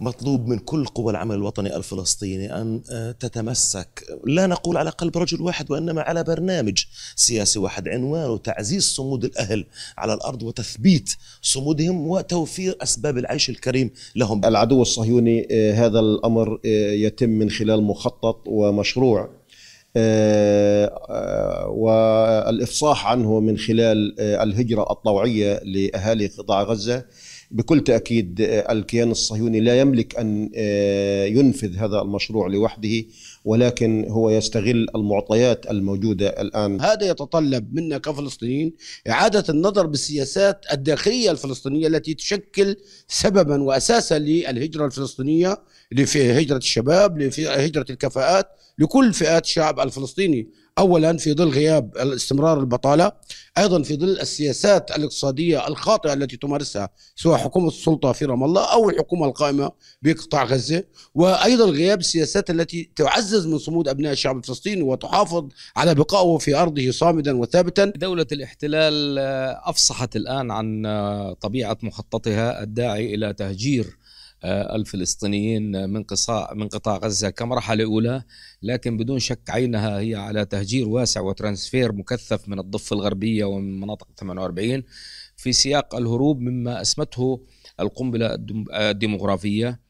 مطلوب من كل قوى العمل الوطني الفلسطيني ان آه، تتمسك لا نقول على قلب رجل واحد وانما على برنامج سياسي واحد عنوانه تعزيز صمود الاهل على الارض وتثبيت صمودهم وتوفير اسباب العيش الكريم لهم. العدو الصهيوني آه، هذا الامر آه، يتم من خلال مخطط ومشروع والافصاح عنه من خلال الهجره الطوعيه لاهالي قطاع غزه بكل تأكيد آه، الكيان الصهيوني لا يملك أن آه، ينفذ هذا المشروع لوحده ولكن هو يستغل المعطيات الموجودة الآن هذا يتطلب منا كفلسطينيين إعادة النظر بالسياسات الداخلية الفلسطينية التي تشكل سببا وأساسا للهجرة الفلسطينية لهجرة الشباب لهجرة الكفاءات لكل فئات الشعب الفلسطيني اولا في ظل غياب استمرار البطاله ايضا في ظل السياسات الاقتصاديه الخاطئه التي تمارسها سواء حكومه السلطه في رام الله او الحكومه القائمه بقطاع غزه وايضا غياب السياسات التي تعزز من صمود ابناء الشعب الفلسطيني وتحافظ على بقائه في ارضه صامدا وثابتا دوله الاحتلال آه، افصحت الان عن آه، طبيعه مخططها الداعي الى تهجير آه، الفلسطينيين من قصاء من قطاع غزه كمرحله اولى لكن بدون شك عينها هي على تهجير واسع وترانسفير مكثف من الضفه الغربيه ومن مناطق 48 في سياق الهروب مما اسمته القنبله آه، الديموغرافيه